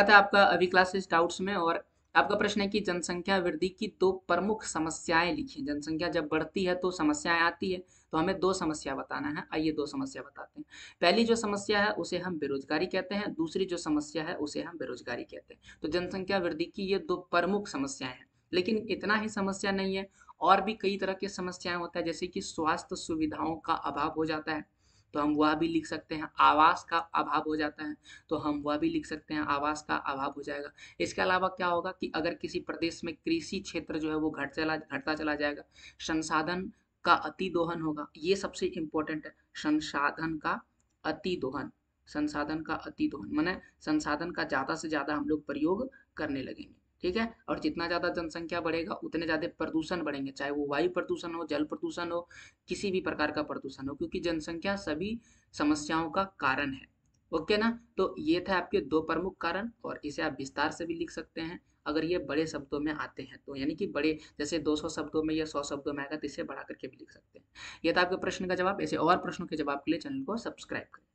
है आपका अभी क्लासेस डाउट्स में और आपका प्रश्न है कि जनसंख्या वृद्धि की दो प्रमुख समस्याएं लिखिए जनसंख्या जब बढ़ती है तो समस्याएं आती है तो हमें दो समस्या बताना है आइए दो समस्या बताते हैं पहली जो समस्या है उसे हम बेरोजगारी कहते हैं दूसरी जो समस्या है उसे हम बेरोजगारी कहते हैं तो जनसंख्या वृद्धि की ये दो प्रमुख समस्याएं हैं लेकिन इतना ही समस्या नहीं है और भी कई तरह की समस्याएं होता है जैसे कि स्वास्थ्य सुविधाओं का अभाव हो जाता है तो हम वह भी लिख सकते हैं आवास का अभाव हो जाता है तो हम वह भी लिख सकते हैं आवास का अभाव हो जाएगा इसके अलावा क्या होगा कि अगर किसी प्रदेश में कृषि क्षेत्र जो है वो घट चला घटता चला जाएगा संसाधन का अति दोहन होगा ये सबसे इम्पोर्टेंट है संसाधन का अति दोहन संसाधन का अति दोहन मैंने संसाधन का ज़्यादा से ज़्यादा हम लोग प्रयोग करने लगेंगे ठीक है और जितना ज़्यादा जनसंख्या बढ़ेगा उतने ज़्यादा प्रदूषण बढ़ेंगे चाहे वो वायु प्रदूषण हो जल प्रदूषण हो किसी भी प्रकार का प्रदूषण हो क्योंकि जनसंख्या सभी समस्याओं का कारण है ओके ना तो ये था आपके दो प्रमुख कारण और इसे आप विस्तार से भी लिख सकते हैं अगर ये बड़े शब्दों में आते हैं तो यानी कि बड़े जैसे 200 शब्दों में या 100 शब्दों में आएगा तो इसे बढ़ा करके भी लिख सकते हैं ये था आपके प्रश्न का जवाब ऐसे और प्रश्नों के जवाब के लिए चैनल को सब्सक्राइब करें